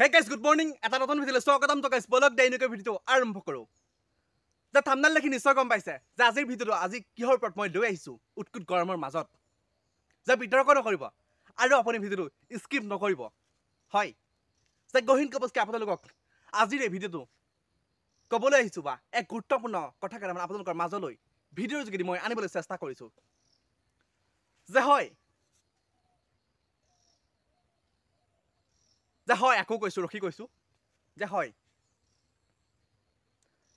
হেই গাইছ good morning এটা নতুন ভিডিঅ'লৈ স্বাগতম তো গাইছ ব্লগ ডাইনকে ভিডিঅ'টো আৰম্ভ কৰোঁ যে থামনাল দেখি নিশ্চয় গম পাইছে যে আজিৰ ভিডিঅ'টো আজি কিহৰ ওপৰত মই লৈ আহিছোঁ উৎকুট গৰমৰ মাজত যে বিতৰ্ক নকৰিব আৰু আপুনি ভিডিঅ'টো স্কিপ নকৰিব হয় যে গহীন কবচকৈ আপোনালোকক আজিৰ এই ভিডিঅ'টো ক'বলৈ আহিছোঁ বা এক গুৰুত্বপূৰ্ণ কথাকেইটামান আপোনালোকৰ মাজলৈ ভিডিঅ'ৰ যোগেদি মই আনিবলৈ চেষ্টা কৰিছোঁ যে হয় যে হয় একো কৈছোঁ ৰখি কৈছোঁ যে হয়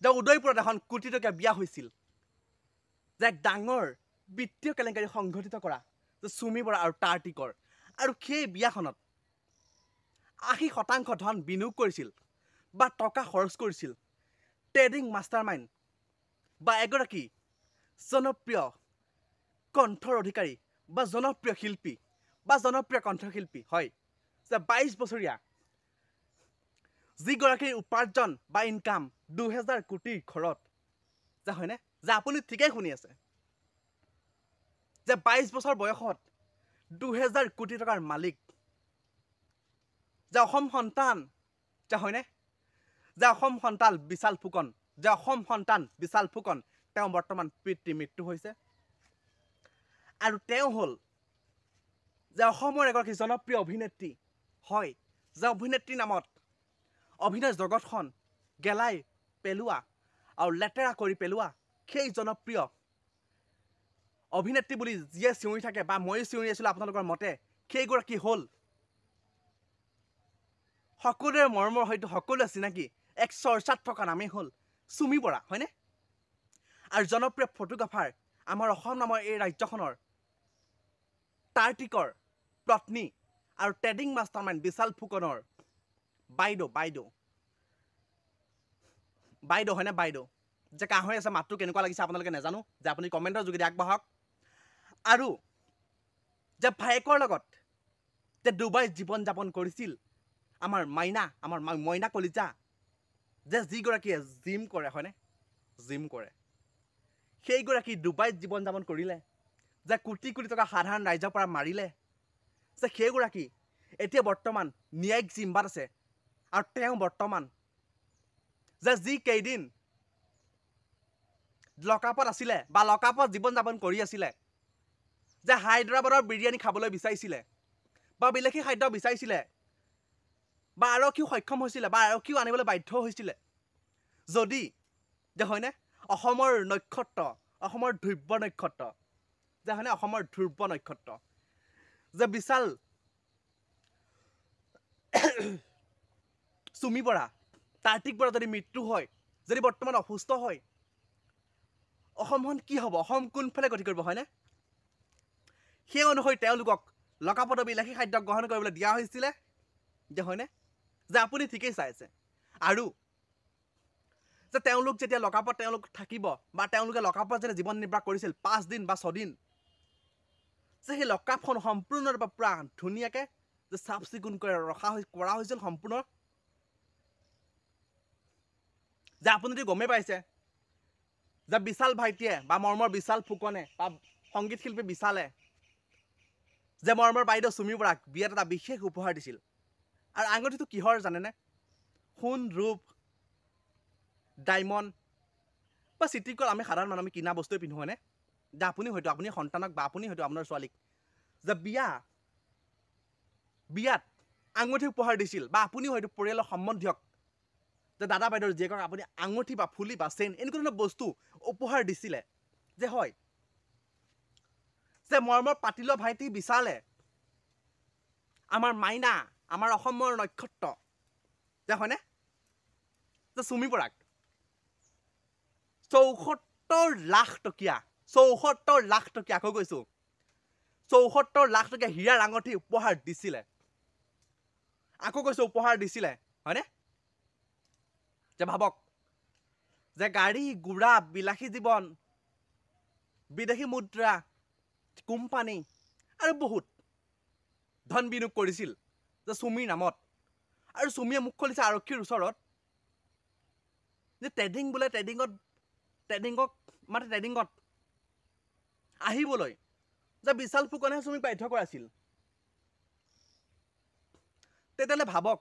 যে উদয়পুৰত এখন কোটি টকীয়া বিয়া হৈছিল যে এক ডাঙৰ বিত্তীয় কেলেংকাৰী সংঘটিত কৰা যে চুমি বৰা আৰু তাৰ্তিকৰ আৰু সেই বিয়াখনত আশী শতাংশ ধন বিনিয়োগ কৰিছিল বা টকা খৰচ কৰিছিল ট্ৰেডিং মাষ্টাৰ মাইণ্ড বা এগৰাকী জনপ্ৰিয় কণ্ঠৰ অধিকাৰী বা জনপ্ৰিয় শিল্পী বা জনপ্ৰিয় কণ্ঠশিল্পী হয় যে বাইশ বছৰীয়া যিগৰাকীৰ উপাৰ্জন বা ইনকাম দুহেজাৰ কোটি ঘৰত যে হয়নে যে আপুনি ঠিকেই শুনি আছে যে বাইছ বছৰ বয়সত দুহেজাৰ কোটি টকাৰ মালিক যে অসম সন্তান যে হয়নে যে অসম সন্তান বিশাল ফুকন যে অসম সন্তান বিশাল ফুকন তেওঁ বৰ্তমান পিতৃ মৃত্যু হৈছে আৰু তেওঁ হ'ল যে অসমৰ এগৰাকী জনপ্ৰিয় অভিনেত্ৰী হয় যে অভিনেত্ৰী নামত অভিনয় জগতখন গেলাই পেলোৱা আৰু লেতেৰা কৰি পেলোৱা সেই জনপ্ৰিয় অভিনেত্ৰী বুলি যিয়ে চিঞৰি থাকে বা ময়ো চিঞৰি আছিলোঁ আপোনালোকৰ মতে সেইগৰাকী হ'ল সকলোৰে মৰমৰ হয়তো সকলোৱে চিনাকি এক চৰ্চাত থকা নামেই হ'ল চুমি বৰা হয়নে আৰু জনপ্ৰিয় ফটোগ্ৰাফাৰ আমাৰ অসম নামৰ এই ৰাজ্যখনৰ তাৰ্তিকৰ পত্নী আৰু ট্ৰেডিং মাষ্টাৰ মাইণ্ড বিশাল ফুকনৰ বাইদেউ বাইদেউ বাইদেউ হয়নে বাইদেউ যে কাহ হৈ আছে মাতটো কেনেকুৱা লাগিছে আপোনালোকে নাজানো যে আপুনি কমেণ্টৰ যোগেদি আগবাঢ়ক আৰু যে ভায়েকৰ লগত যে দুবাই জীৱন যাপন কৰিছিল আমাৰ মাইনা আমাৰ মইনা কলিজা যে যিগৰাকীয়ে জিম কৰে হয়নে জিম কৰে সেইগৰাকী ডুবাইত জীৱন যাপন কৰিলে যে কোটি কোটি টকা সাধাৰণ ৰাইজৰ পৰা মাৰিলে যে সেইগৰাকী এতিয়া বৰ্তমান ন্যায়িক জিম্বাত আছে আৰু তেওঁ বৰ্তমান যে যি কেইদিন লকাপত আছিলে বা লকাপত জীৱন যাপন কৰি আছিলে যে হায়দৰাবাদৰ বিৰিয়ানী খাবলৈ বিচাৰিছিলে বা বিলাসী খাদ্য বিচাৰিছিলে বা আৰক্ষীও সক্ষম হৈছিলে বা আৰক্ষীও আনিবলৈ বাধ্য হৈছিলে যদি যে হয়নে অসমৰ নক্ষত্ৰ অসমৰ ধ্ৰুৱ নক্ষত্ৰ যে হয়নে অসমৰ ধ্ৰুৱ নক্ষত্ৰ যে বিশাল চুমি বৰা কাৰ্তিক বৰা যদি মৃত্যু হয় যদি বৰ্তমান অসুস্থ হয় অসমখন কি হ'ব অসম কোনফালে গতি কৰিব হয়নে সেই অনুসৰি তেওঁলোকক লকা পদবী লাখী খাদ্য গ্ৰহণ কৰিবলৈ দিয়া হৈছিলে যে হয়নে যে আপুনি ঠিকেই চাইছে আৰু যে তেওঁলোক যেতিয়া লকাপত তেওঁলোক থাকিব বা তেওঁলোকে লকাপত যেতিয়া জীৱন নিৰ্বাহ কৰিছিল পাঁচদিন বা ছদিন যে সেই লকাপখন সম্পূৰ্ণৰূপে পূৰা ধুনীয়াকৈ যে চাফ চিকুণ কৰি ৰখা হৈ কৰা হৈছিল সম্পূৰ্ণ যে আপুনি যদি গমেই পাইছে যে বিশাল ভাইটিয়ে বা মৰ্মৰ বিশাল ফুকনে বা সংগীত শিল্পী বিশালে যে মৰ্মৰ বাইদেউ চুমি বৰাক বিয়াত এটা বিশেষ উপহাৰ দিছিল আৰু আঙুঠিটো কিহৰ জানেনে সোণ ৰূপ ডাইমণ্ড বা চিটিকল আমি সাধাৰণ মানুহ আমি কিনা বস্তুৱে পিন্ধো হয়নে যে আপুনি হয়তো আপুনি সন্তানক বা আপুনি হয়তো আপোনাৰ ছোৱালীক যে বিয়া বিয়াত আঙুঠি উপহাৰ দিছিল বা আপুনি হয়তো পৰিয়ালৰ সম্বন্ধীয়ক যে দাদা বাইদেউ জীয়েকক আপুনি আঙুঠি বা ফুলি বা চেইন এনেকুৱা ধৰণৰ বস্তু উপহাৰ দিছিলে যে হয় যে মৰমৰ পাতিলৰ ভাইটি বিচাৰে আমাৰ মাইনা আমাৰ অসমৰ নক্ষত্ৰ যে হয়নে যে চুমি পৰাক চৌসত্তৰ লাখ টকীয়া চৌসত্তৰ লাখ টকীয়া আকৌ গৈছোঁ চৌসত্তৰ লাখ টকীয়া হীৰা ৰাঙঠি উপহাৰ দিছিলে আকৌ কৈছোঁ উপহাৰ দিছিলে হয়নে যে ভাবক যে গাড়ী গুড়া বিলাসী জীৱন বিদেশী মুদ্ৰা কোম্পানী আৰু বহুত ধন বিনিয়োগ কৰিছিল যে চুমিৰ নামত আৰু চুমিয়ে মোক খুলিছে আৰক্ষীৰ ওচৰত যে ট্ৰেডিং বোলে ট্ৰেডিঙত ট্ৰেডিঙক মানে ট্ৰেডিঙত আহিবলৈ যে বিশাল ফুকনেহে চুমিক বাধ্য কৰাইছিল তেতিয়ালৈ ভাবক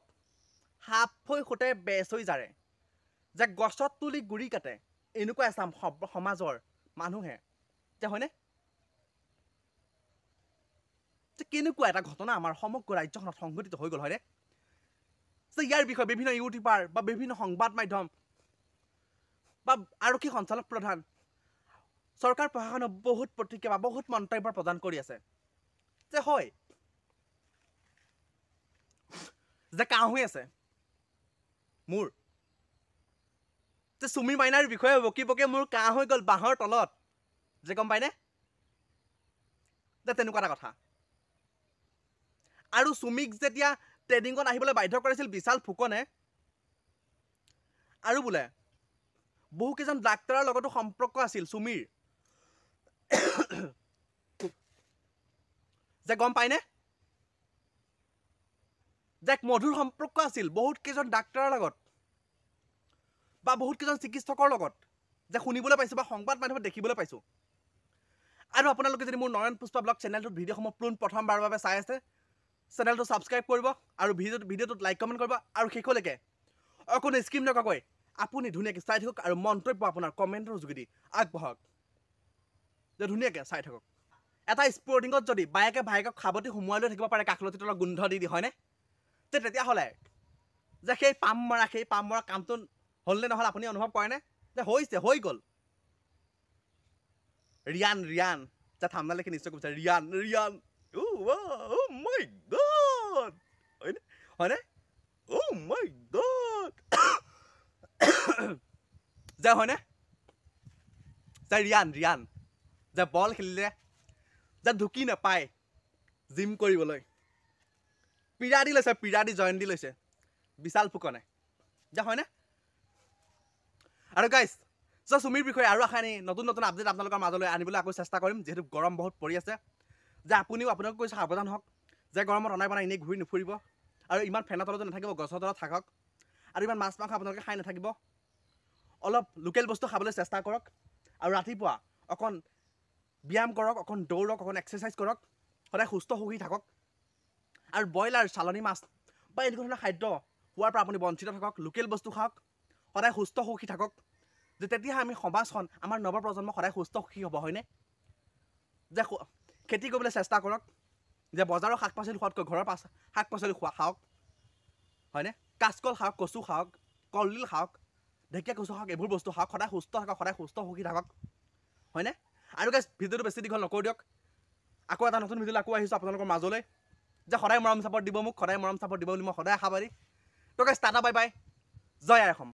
সাপ হৈ সোঁতে বেচৈ জাৰে যে গছত তুলি গুৰি কাটে এনেকুৱা এচাম সমাজৰ মানুহে যে হয়নে যে কেনেকুৱা এটা ঘটনা আমাৰ সমগ্ৰ ৰাজ্যখনত সংঘটিত হৈ গ'ল হয়নে যে ইয়াৰ বিষয়ে বিভিন্ন ইউটিউবাৰ বা বিভিন্ন সংবাদ মাধ্যম বা আৰক্ষী সঞ্চালক প্ৰধান চৰকাৰ প্ৰশাসনে বহুত প্ৰতিক্ৰিয়া বা বহুত মন্তব্য প্ৰদান কৰি আছে যে হয় যে কাঁহ হৈ আছে মোৰ যে চুমি মাইনাৰ বিষয়ে বকি বকি মোৰ কাঁহ হৈ গ'ল বাঁহৰ তলত যে গম পাইনে যে তেনেকুৱা এটা কথা আৰু চুমিক যেতিয়া ট্ৰেডিঙত আহিবলৈ বাধ্য কৰিছিল বিশাল ফুকনে আৰু বোলে বহুকেইজন ডাক্তৰৰ লগতো সম্পৰ্ক আছিল চুমিৰ যে গম পাইনে যে এক মধুৰ সম্পৰ্ক আছিল বহুত কেইজন ডাক্তৰৰ লগত বা বহুত কেইজন চিকিৎসকৰ লগত যে শুনিবলৈ পাইছোঁ বা সংবাদ মাধ্যমত দেখিবলৈ পাইছোঁ আৰু আপোনালোকে যদি মোৰ নয়ন পুষ্পা ব্লগ চেনেলটোত ভিডিঅ'সমূহ পোন প্ৰথমবাৰৰ বাবে চাই আছে চেনেলটো ছাবস্ক্ৰাইব কৰিব আৰু ভিডিঅ' ভিডিঅ'টোত লাইক কমেণ্ট কৰিব আৰু শেষলৈকে অকণো স্কিম নকৰাকৈ আপুনি ধুনীয়াকৈ চাই থাকক আৰু মন্তব্য আপোনাৰ কমেণ্টৰ যোগেদি আগবঢ়াওক যে ধুনীয়াকৈ চাই থাকক এটা স্পৰ্টিঙত যদি বায়েকে ভায়েকক খাবতি সোমোৱাই লৈ থাকিব পাৰে কাষলতি তলত গোন্ধ দি দি হয়নে তে তেতিয়াহ'লে যে সেই পাম মৰা সেই পাম মৰা কামটো হ'ল নে নহ'ল আপুনি অনুভৱ কৰেনে যে হৈছে হৈ গ'ল ৰিয়ান ৰিয়ান যে থামনালেখি নিশ্চয় কৈছে ৰিয়ান ৰিয়ান হয়নে হয়নে যে হয়নে যে ৰিয়ান ৰিয়ান যে বল খেলিলে যে ঢুকি নাপায় জিম কৰিবলৈ পীড়া দি লৈছে পীড়া দি জয়ন্তী লৈছে বিশাল ফুকনে যে হয়নে আৰু গাইজ চ' চুমিৰ বিষয়ে আৰু আশা নাই নতুন নতুন আপডেট আপোনালোকৰ মাজলৈ আনিবলৈ আকৌ চেষ্টা কৰিম যিহেতু গৰম বহুত পৰি আছে যে আপুনিও আপোনালোকে কৈছে সাৱধান হওক যে গৰমত অনাই বনাই এনেই ঘূৰি নুফুৰিব আৰু ইমান ফেনৰ তলতো নাথাকিব গছৰ তলত থাকক আৰু ইমান মাছ মাংস আপোনালোকে খাই নাথাকিব অলপ লোকেল বস্তু খাবলৈ চেষ্টা কৰক আৰু ৰাতিপুৱা অকণ ব্যায়াম কৰক অকণ দৌৰক অকণ এক্সাৰচাইজ কৰক সদায় সুস্থ সুখী থাকক আৰু ব্ৰইলাৰ চালনী মাছ বা এনেকুৱা ধৰণৰ খাদ্য খোৱাৰ পৰা আপুনি বঞ্চিত থাকক লোকেল বস্তু খাওক সদায় সুস্থ সুখী থাকক যে তেতিয়াহে আমি সমাজখন আমাৰ নৱপ্ৰজন্ম সদায় সুস্থ সুখী হ'ব হয়নে যে খেতি কৰিবলৈ চেষ্টা কৰক যে বজাৰৰ শাক পাচলি খোৱাতকৈ ঘৰৰ পাচ শাক পাচলি খোৱা খাওক হয়নে কাচকল খাওক কচু খাওক কলডিল খাওক ঢেকীয়া কচু খাওক এইবোৰ বস্তু খাওক সদায় সুস্থ থাকক সদায় সুস্থ সুখী থাকক হয়নে আৰু গাছ ভিডিঅ'টো বেছি দীঘল নকৰি দিয়ক আকৌ এটা নতুন ভিডিঅ'লৈ আকৌ আহিছোঁ আপোনালোকৰ মাজলৈ যে সদায় মৰম চাপৰ দিব মোক সদায় মৰম চাপৰ দিব বুলি মই সদায় আশাবাদী তো গাছ টাটা বাই বাই জয় আই অসম